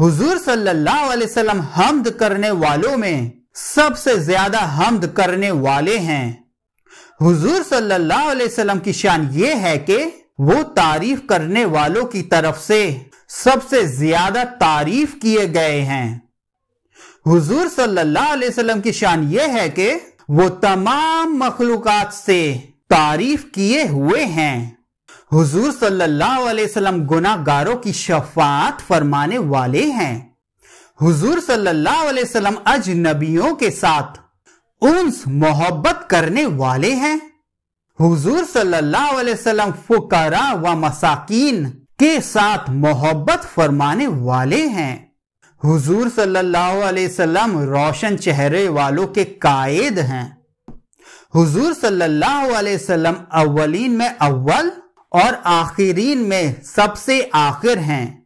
हुजूर सल्लल्लाहु अलैहि वसल्लम हमद करने वालों में सबसे ज्यादा हमद करने वाले हैं हुजूर सल्लल्लाहु अलैहि वसल्लम की शान ये है कि वो तारीफ करने वालों की तरफ से सबसे ज्यादा तारीफ किए गए हैं हुजूर सल्लल्लाहु अलैहि वसल्लम की शान ये है कि वो तमाम मखलूक से तारीफ किए हुए हैं हुजूर सल्लल्लाहु अलैहि वसल्लम गुनाहगारों की शफात फरमाने वाले हैं हुजूर सल्लल्लाहु अलैहि वसल्लम अजनबियों के साथ उन्स मोहब्बत करने वाले हैं हुजूर सल्लल्लाहु अलैहि वसल्लम फुकारा व मसाकीन के साथ मोहब्बत फरमाने वाले हैं हुजूर सल्लल्लाहु अलैहि वसल्लम रोशन चेहरे वालों के कायद हैं हुजूर सल्लल्लाहु अलैहि वसल्लम अव्वलीन में अव्वल और आखिरीन में सबसे आखिर हैं